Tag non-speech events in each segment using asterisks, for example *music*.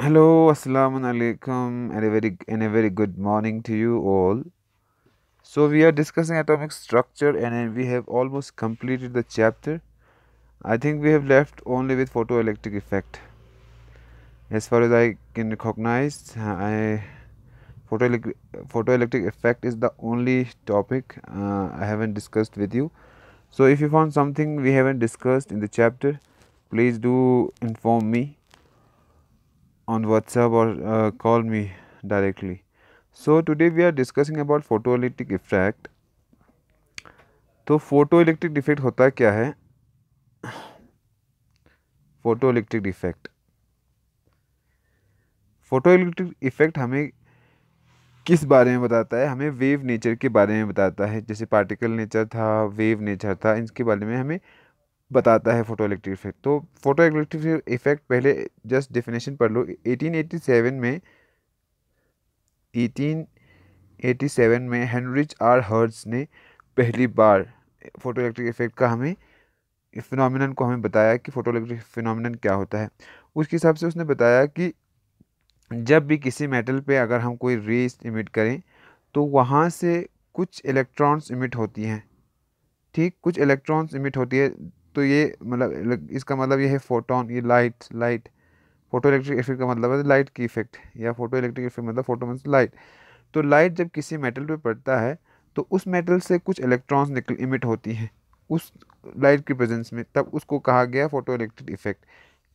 Hello, Assalamu alaikum, and a very and a very good morning to you all. So we are discussing atomic structure, and we have almost completed the chapter. I think we have left only with photoelectric effect. As far as I can recognize, I photoelectric photoelectric effect is the only topic uh, I haven't discussed with you. So if you found something we haven't discussed in the chapter, please do inform me on WhatsApp or uh, call me directly. So today we are discussing about photoelectric effect. तो photoelectric defect होता क्या है photoelectric defect photoelectric effect हमें किस बारे में बताता है हमें वेव नेचर के बारे में बताता है जैसे पार्टिकल नेचर था वेव नेचर था इनके बारे में हमें बताता है फोटो इलेक्ट्रिक इफेक्ट तो फोटो इलेक्ट्रिक इफेक्ट पहले जस्ट डेफिनेशन पढ़ लो 1887 में 1887 में हेनरिच आर हर्ट्स ने पहली बार फोटो इलेक्ट्रिक इफेक्ट का हमें फिनोमिनन को हमें बताया कि फोटो इलेक्ट्रिक फिनोमिनन क्या होता है उसके हिसाब से उसने बताया कि जब भी किसी मेटल पे अगर हम कोई रेस इमिट करें तो वहाँ से कुछ इलेक्ट्रॉन्स इमिट होती हैं ठीक कुछ इलेक्ट्रॉन्स इमिट होती है तो ये मतलब इसका मतलब ये है फोटोन ये light light photo electric effect का मतलब है लाइट की इफेक्ट या फोटो इलेक्ट्रिक इफेक्ट मतलब फोटो मीन्स लाइट तो लाइट जब किसी मेटल पे पड़ता है तो उस मेटल से कुछ इलेक्ट्रॉन्स निकल इमिट होती हैं उस लाइट की प्रेजेंस में तब उसको कहा गया फोटो इलेक्ट्रिक इफेक्ट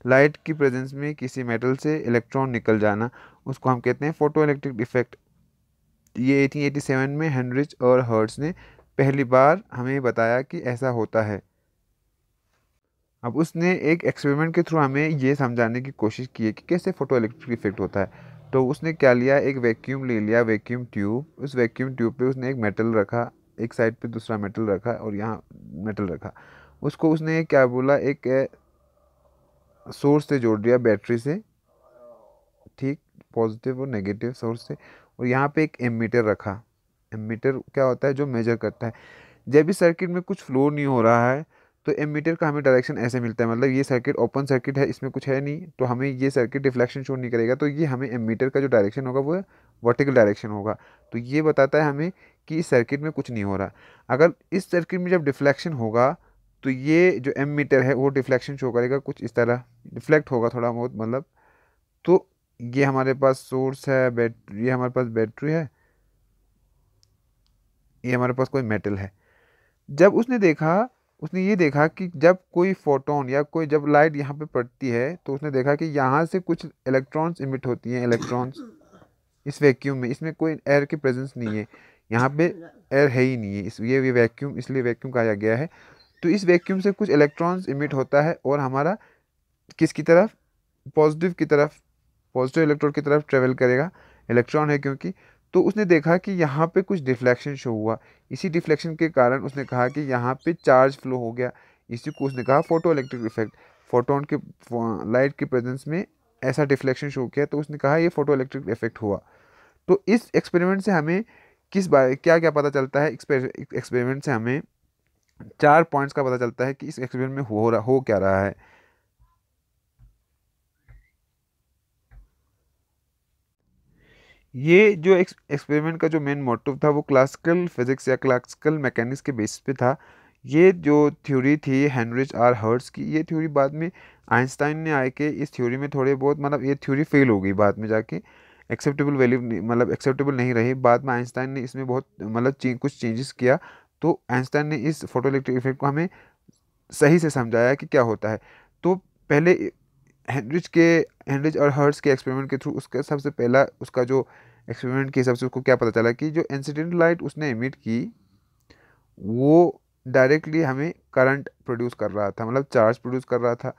लाइट की प्रेजेंस में किसी मेटल से इलेक्ट्रॉन निकल जाना उसको हम कहते हैं फोटो इलेक्ट्रिक इफेक्ट ये सेवन में हेनरिच और हर्ट्स ने पहली बार हमें बताया कि ऐसा होता है अब उसने एक एक्सपेरिमेंट के थ्रू हमें ये समझाने की कोशिश की है कि कैसे फोटो इलेक्ट्रिक इफेक्ट होता है तो उसने क्या लिया एक वैक्यूम ले लिया वैक्यूम ट्यूब उस वैक्यूम ट्यूब पे उसने एक मेटल रखा एक साइड पे दूसरा मेटल रखा और यहाँ मेटल रखा उसको उसने क्या बोला एक सोर्स से जोड़ दिया बैटरी से ठीक पॉजिटिव और नेगेटिव सोर्स से और यहाँ पे एक एमीटर रखा एमीटर क्या होता है जो मेजर करता है जब भी सर्किट में कुछ फ्लो नहीं हो रहा है तो एमीटर का हमें डायरेक्शन ऐसे मिलता है मतलब ये सर्किट ओपन सर्किट है इसमें कुछ है नहीं तो हमें ये सर्किट रिफ्लेक्शन शो नहीं करेगा तो ये हमें एमीटर का जो डायरेक्शन होगा वो वर्टिकल डायरेक्शन होगा तो ये बताता है हमें कि इस सर्किट में कुछ नहीं हो रहा अगर इस सर्किट में जब डिफ्लेक्शन होगा तो ये जो एम मीटर है वो डिफ्लेक्शन शो करेगा कुछ इस तरह डिफ्लेक्ट होगा थोड़ा बहुत मतलब तो ये हमारे पास सोर्स है बैटरी ये हमारे पास बैटरी है ये हमारे पास कोई मेटल है जब उसने देखा उसने ये देखा कि जब कोई फोटोन या कोई जब लाइट यहाँ पे पड़ती है तो उसने देखा कि यहाँ से कुछ इलेक्ट्रॉन्स इमिट होती हैं इलेक्ट्रॉन्स इस वैक्यूम में इसमें कोई एयर की प्रेजेंस नहीं है यहाँ पे एयर है ही नहीं है इस ये, वैक्यूम इसलिए वैक्यूम कहा गया है तो इस वैक्यूम से कुछ इलेक्ट्रॉन्स इमिट होता है और हमारा किसकी तरफ पॉजिटिव की तरफ पॉजिटिव इलेक्ट्रॉन की तरफ ट्रेवल करेगा इलेक्ट्रॉन है क्योंकि तो उसने देखा कि यहाँ पे कुछ डिफ्लेक्शन शो हुआ इसी डिफ्लेक्शन के कारण उसने कहा कि यहाँ पे चार्ज फ्लो हो गया इसी को उसने कहा फोटो इलेक्ट्रिक इफेक्ट फोटोन के लाइट के प्रेजेंस में ऐसा डिफ्लेक्शन शो किया तो उसने कहा ये फोटो इलेक्ट्रिक इफेक्ट हुआ तो इस एक्सपेरिमेंट से हमें किस बारे क्या क्या पता चलता है एक्सपेरिमेंट से हमें चार पॉइंट्स का पता चलता है कि इस एक्सपेरिमेंट में हो रहा हो क्या रहा है ये जो एक्सपेरिमेंट का जो मेन मोटिव था वो क्लासिकल फिजिक्स या क्लासिकल मैकेनिक्स के बेसिस पे था ये जो थ्योरी थी हैनरिच आर हर्ट्स की ये थ्योरी बाद में आइंस्टाइन ने आए के इस थ्योरी में थोड़े बहुत मतलब ये थ्योरी फेल हो गई बाद में जाके एक्सेप्टेबल वैल्यू मतलब एक्सेप्टेबल नहीं रही बाद में आइंस्टाइन ने इसमें बहुत मतलब चें कुछ चेंजेस किया तो आइंस्टाइन ने इस फोटो इलेक्ट्रिक इफेक्ट को हमें सही से समझाया कि क्या होता है तो पहले हैंड्रिज के हैंड्रिज और हर्ट्स के एक्सपेरिमेंट के थ्रू उसका सबसे पहला उसका जो एक्सपेरिमेंट के हिसाब से उसको क्या पता चला कि जो इंसिडेंट लाइट उसने इमिट की वो डायरेक्टली हमें करंट प्रोड्यूस कर रहा था मतलब चार्ज प्रोड्यूस कर रहा था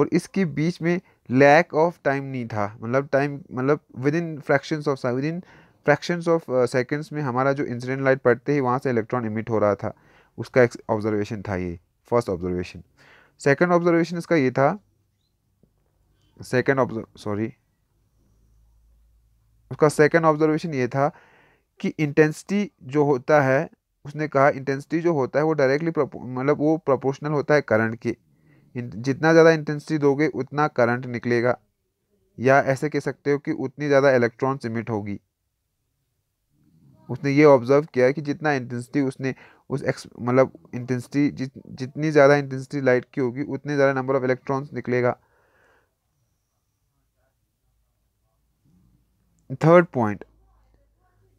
और इसके बीच में लैक ऑफ टाइम नहीं था मतलब टाइम मतलब within fraction of within fraction of seconds में हमारा जो इंसिडेंट लाइट पड़ते ही वहाँ से इलेक्ट्रॉन इमिट हो रहा था उसका ऑब्जर्वेशन था ये फर्स्ट ऑब्जर्वेशन सेकेंड ऑब्जर्वेशन इसका ये था सेकेंड ऑब्जर्व सॉरी उसका सेकेंड ऑब्जर्वेशन ये था कि इंटेंसिटी जो होता है उसने कहा इंटेंसिटी जो होता है वो डायरेक्टली मतलब वो प्रोपोर्शनल होता है करंट के जितना ज़्यादा इंटेंसिटी दोगे उतना करंट निकलेगा या ऐसे कह सकते हो कि उतनी ज़्यादा इलेक्ट्रॉन्स इमिट होगी उसने ये ऑब्जर्व किया कि जितना इंटेंसिटी उसने उस एक्स मतलब इंटेंसिटी जितनी ज़्यादा इंटेंसिटी लाइट की होगी उतने ज़्यादा नंबर ऑफ इलेक्ट्रॉन्स निकलेगा थर्ड पॉइंट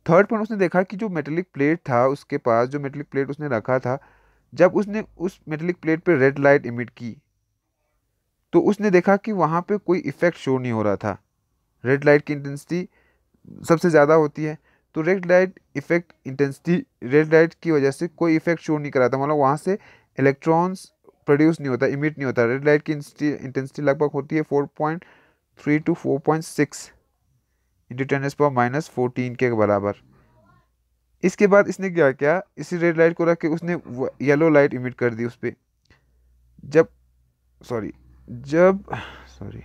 थर्ड पॉइंट उसने देखा कि जो मेटेलिक प्लेट था उसके पास जो मेटेलिक प्लेट उसने रखा था जब उसने उस मेटेलिक प्लेट पर रेड लाइट इमिट की तो उसने देखा कि वहाँ पे कोई इफ़ेक्ट शो नहीं हो रहा था रेड लाइट की इंटेंसिटी सबसे ज़्यादा होती है तो red light effect intensity red light की वजह से कोई इफेक्ट शो नहीं कराता मतलब वहाँ से इलेक्ट्रॉन्स प्रोड्यूस नहीं होता इमिट नहीं होता रेड लाइट की इंटेंसिटी लगभग होती है four point three two four point six into ten s power minus fourteen के बराबर इसके बाद इसने क्या किया इसी रेड लाइट को रख के उसने येलो लाइट इमिट कर दी उस पर जब सॉरी जब सॉरी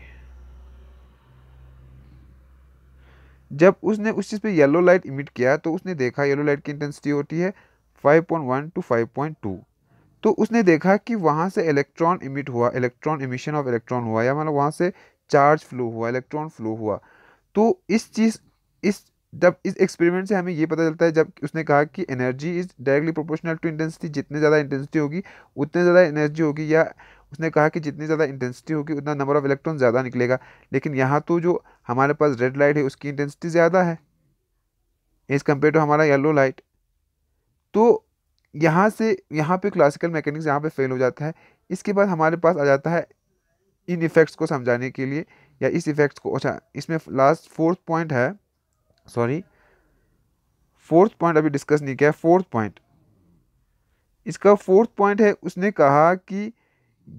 जब उसने उस चीज़ पे येलो लाइट इमिट किया तो उसने देखा येलो लाइट की इंटेंसिटी होती है 5.1 टू 5.2 तो उसने देखा कि वहाँ से इलेक्ट्रॉन इमिट हुआ इलेक्ट्रॉन इमिशन ऑफ इलेक्ट्रॉन हुआ या मतलब वहाँ से चार्ज फ्लो हुआ इलेक्ट्रॉन फ्लो हुआ तो इस चीज़ इस जब इस एक्सपेरिमेंट से हमें ये पता चलता है जब उसने कहा कि energy is directly proportional to intensity जितने ज़्यादा इंटेंसिटी होगी उतने ज़्यादा एनर्जी होगी या उसने कहा कि जितनी ज़्यादा इंटेंसिटी होगी उतना नंबर ऑफ इलेक्ट्रॉन ज़्यादा निकलेगा लेकिन यहाँ तो जो हमारे पास रेड लाइट है उसकी इंटेंसिटी ज़्यादा है एज़ कम्पेयर टू हमारा येलो लाइट तो यहाँ से यहाँ पे क्लासिकल मैकेनिक्स यहाँ पे फेल हो जाता है इसके बाद हमारे पास आ जाता है इन इफ़ेक्ट्स को समझाने के लिए या इस इफेक्ट को अच्छा इसमें लास्ट फोर्थ पॉइंट है सॉरी फोर्थ पॉइंट अभी डिस्कस नहीं किया फोर्थ पॉइंट इसका फोर्थ पॉइंट है उसने कहा कि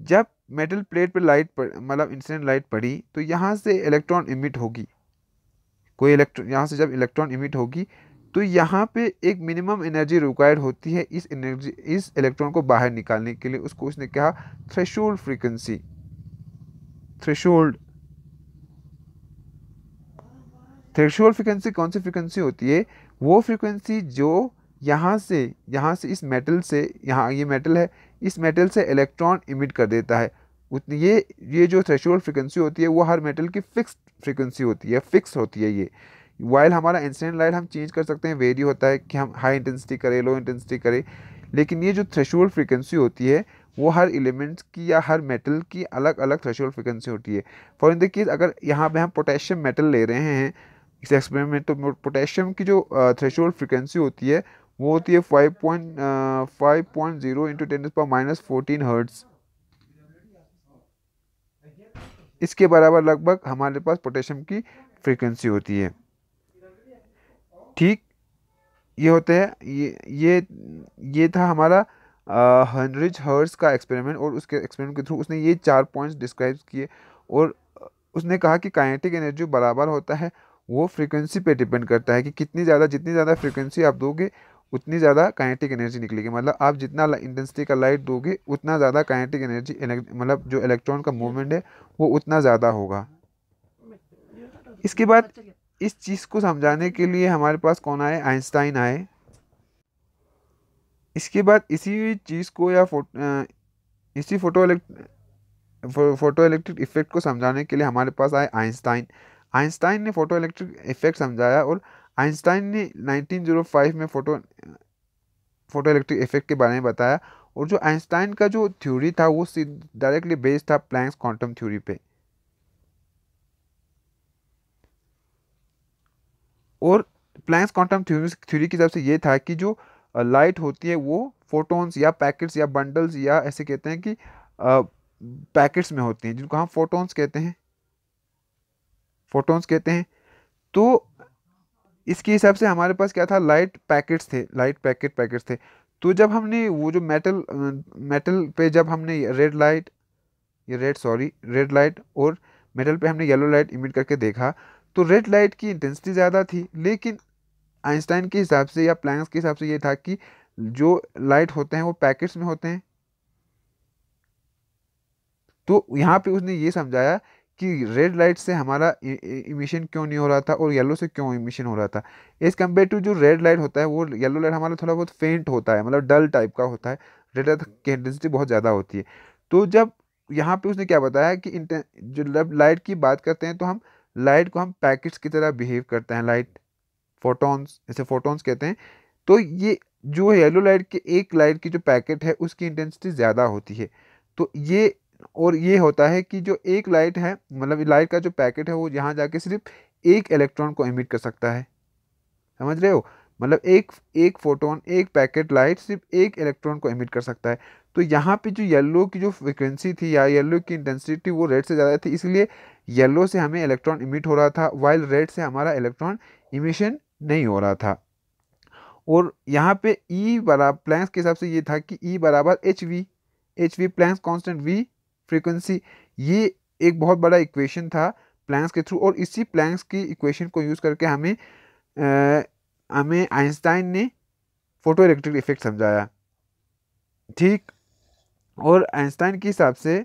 जब मेटल प्लेट पर लाइट मतलब इंसिडेंट लाइट पड़ी तो यहाँ से इलेक्ट्रॉन इमिट होगी कोई इलेक्ट्रॉन यहाँ से जब इलेक्ट्रॉन इमिट होगी तो यहाँ पे एक मिनिमम एनर्जी रिक्वायर्ड होती है इस एनर्जी इस इलेक्ट्रॉन को बाहर निकालने के लिए उसको उसने कहा threshold frequency threshold threshold frequency कौन सी फ्रिक्वेंसी होती है वो फ्रिक्वेंसी जो यहाँ से यहाँ से इस मेटल से यहाँ ये मेटल है इस मेटल से इलेक्ट्रॉन इमिट कर देता है उतनी ये ये जो थ्रेशोल्ड फ्रिक्वेंसी होती है वो हर मेटल की फ़िक्स फ्रिक्वेंसी होती है फिक्स होती है ये वाइल हमारा इंसिडेंट लाइट हम चेंज कर सकते हैं वेरी होता है कि हम हाई इंटेंसिटी करें लो इंटेंसिटी करें लेकिन ये जो थ्रेशोल्ड फ्रिक्वेंसी होती है वो हर एलिमेंट्स की या हर मेटल की अलग अलग थ्रेशोल्ड फ्रिक्वेंसी होती है फॉर इन द केस अगर यहाँ पे हम पोटेशियम मेटल ले रहे हैं इस एक्सपेरिमेंट तो पोटेशियम की जो थ्रेशोल्ड फ्रिक्वेंसी होती है वो होती है five point five point zero into ten पर माइनस फोर्टीन हर्ट्स इसके बराबर लगभग हमारे पास पोटेशियम की फ्रिक्वेंसी होती है ठीक ये होते हैं ये ये ये था हमारा हंड्रेज हर्ट्स का एक्सपेरिमेंट और उसके एक्सपेरिमेंट के थ्रू उसने ये चार पॉइंट्स डिस्क्राइब किए और उसने कहा कि काइनेटिक एनर्जी बराबर होता है वो फ्रीक्वेंसी पे डिपेंड करता है कि कितनी ज़्यादा जितनी ज़्यादा फ्रीक्वेंसी आप दोगे उतनी ज़्यादा काइनेटिक एनर्जी निकलेगी मतलब आप जितना इंटेंसिटी का लाइट दोगे उतना ज़्यादा काइनेटिक एनर्जी मतलब जो इलेक्ट्रॉन का मूवमेंट है वो उतना ज़्यादा होगा इसके बाद इस चीज़ को समझाने के लिए हमारे पास कौन आए आइंस्टाइन आए इसके बाद इसी चीज़ को या फोटो इसी फोटो फोटो इलेक्ट्रिक इफेक्ट को समझाने के लिए हमारे पास आए आइंस्टाइन आइंस्टाइन ने फोटो इलेक्ट्रिक इफेक्ट समझाया और आइंस्टाइन ने 1905 में फोटो फोटो इलेक्ट्रिक इफेक्ट के बारे में बताया और जो आइंस्टाइन का जो थ्योरी था वो डायरेक्टली बेस्ड था प्लैंक्स क्वांटम थ्योरी पे और प्लैंक्स क्वांटम थ्योरी थ्योरी की तरफ से ये था कि जो लाइट होती है वो फोटोन्स या पैकेट्स या बंडल्स या ऐसे कहते हैं कि पैकेट्स में होती हैं जिनको हम फोटोन्स कहते हैं फोटोन्स कहते हैं तो इसके हिसाब से हमारे पास क्या था लाइट पैकेट्स थे लाइट पैकेट पैकेट्स थे तो जब हमने वो जो मेटल मेटल पे जब हमने रेड लाइट ये रेड सॉरी रेड लाइट और मेटल पे हमने येलो लाइट इमिट करके देखा तो रेड लाइट की इंटेंसिटी ज़्यादा थी लेकिन आइंस्टाइन के हिसाब से या प्लैंक्स के हिसाब से ये था कि जो लाइट होते हैं वो पैकेट्स में होते हैं तो यहाँ पे उसने ये समझाया कि रेड लाइट से हमारा इमिशन e, e, क्यों नहीं हो रहा था और येलो से क्यों इमिशन हो रहा था एज़ कम्पेयर टू जो रेड लाइट होता है वो येलो लाइट हमारा थोड़ा बहुत फेंट होता है मतलब डल टाइप का होता है रेड लाइट हम्म। की इंटेंसिटी बहुत ज़्यादा होती है तो जब यहाँ पे उसने क्या बताया कि जो जब लाइट की बात करते हैं तो हम लाइट को हम पैकेट्स की तरह बिहेव करते हैं लाइट फोटोन्स जैसे फोटोन्स कहते हैं तो ये जो येलो लाइट के एक लाइट की जो पैकेट है उसकी इंटेंसिटी ज़्यादा होती है तो ये और ये होता है कि जो एक लाइट है मतलब लाइट का जो पैकेट है वो यहाँ जाके सिर्फ एक इलेक्ट्रॉन को इमिट कर सकता है समझ रहे हो मतलब एक एक फोटोन एक पैकेट लाइट सिर्फ एक इलेक्ट्रॉन को इमिट कर सकता है तो यहाँ पे जो येलो की जो फ्रिक्वेंसी थी या येलो की इंटेंसिटी वो रेड से ज़्यादा थी इसलिए येलो से हमें इलेक्ट्रॉन इमिट हो रहा था वाइल रेड से हमारा इलेक्ट्रॉन इमिशन नहीं हो रहा था और यहाँ पे ई e बराबर प्लैंक्स के हिसाब से ये था कि ई e बराबर H V H V Planck's constant V frequency ये एक बहुत बड़ा इक्वेशन था प्लैंक्स के थ्रू और इसी प्लैंक्स की इक्वेशन को यूज़ करके हमें आ, हमें आइंस्टाइन ने फोटो इलेक्ट्रिक इफेक्ट समझाया ठीक और आइंस्टाइन के हिसाब से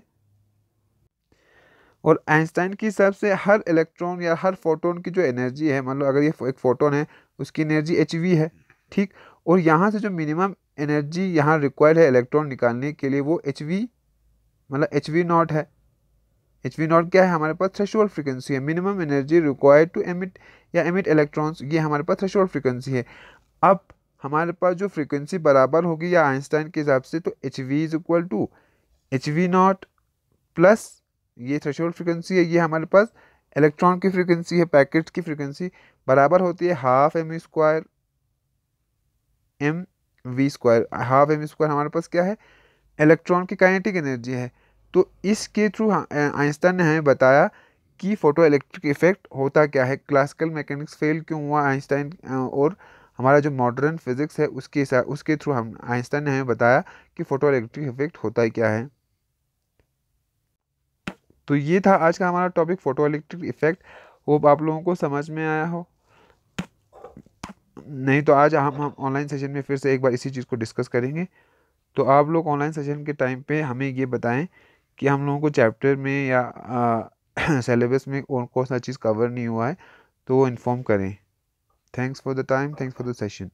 और आइंस्टाइन के हिसाब से हर इलेक्ट्रॉन या हर फोटोन की जो एनर्जी है मान लो अगर ये एक फोटोन है उसकी एनर्जी एच वी है ठीक और यहाँ से जो मिनिमम एनर्जी यहाँ रिक्वायर्ड है इलेक्ट्रॉन निकालने के लिए वो एच वी मतलब एच वी नॉट है एच वी नॉट क्या है हमारे पास थ्रेशोल फ्रिक्वेंसी है minimum energy required to emit या एमिट इलेक्ट्रॉन्स ये हमारे पास थ्रेशोल फ्रिक्वेंसी है अब हमारे पास जो फ्रिक्वेंसी बराबर होगी या आइंस्टाइन के हिसाब से तो H V is equal to H V not plus ये थ्रेशोल फ्रिक्वेंसी है ये हमारे पास इलेक्ट्रॉन की फ्रिक्वेंसी है पैकेट की फ्रिक्वेंसी बराबर होती है half M square M V square half M square हमारे पास क्या है इलेक्ट्रॉन की काइनेटिक एनर्जी है तो इसके थ्रू हाँ, आइंस्टाइन ने हमें बताया कि फ़ोटो इलेक्ट्रिक इफेक्ट होता क्या है क्लासिकल मैकेनिक्स फेल क्यों हुआ आइंस्टाइन और हमारा जो मॉडर्न फिज़िक्स है उसके साथ उसके थ्रू हम आइंस्टाइन ने हमें बताया कि फ़ोटो इलेक्ट्रिक इफेक्ट होता ही क्या है तो ये था आज का हमारा topic photo electric effect hope आप लोगों को समझ में आया हो नहीं तो आज हम हम ऑनलाइन सेशन में फिर से एक बार इसी चीज़ को डिस्कस करेंगे तो आप लोग ऑनलाइन सेशन के टाइम पे हमें ये बताएं कि हम लोगों को चैप्टर में या सेलेबस *clears throat* में और कौन सा चीज़ कवर नहीं हुआ है तो वो इन्फॉर्म करें thanks for the time thanks for the session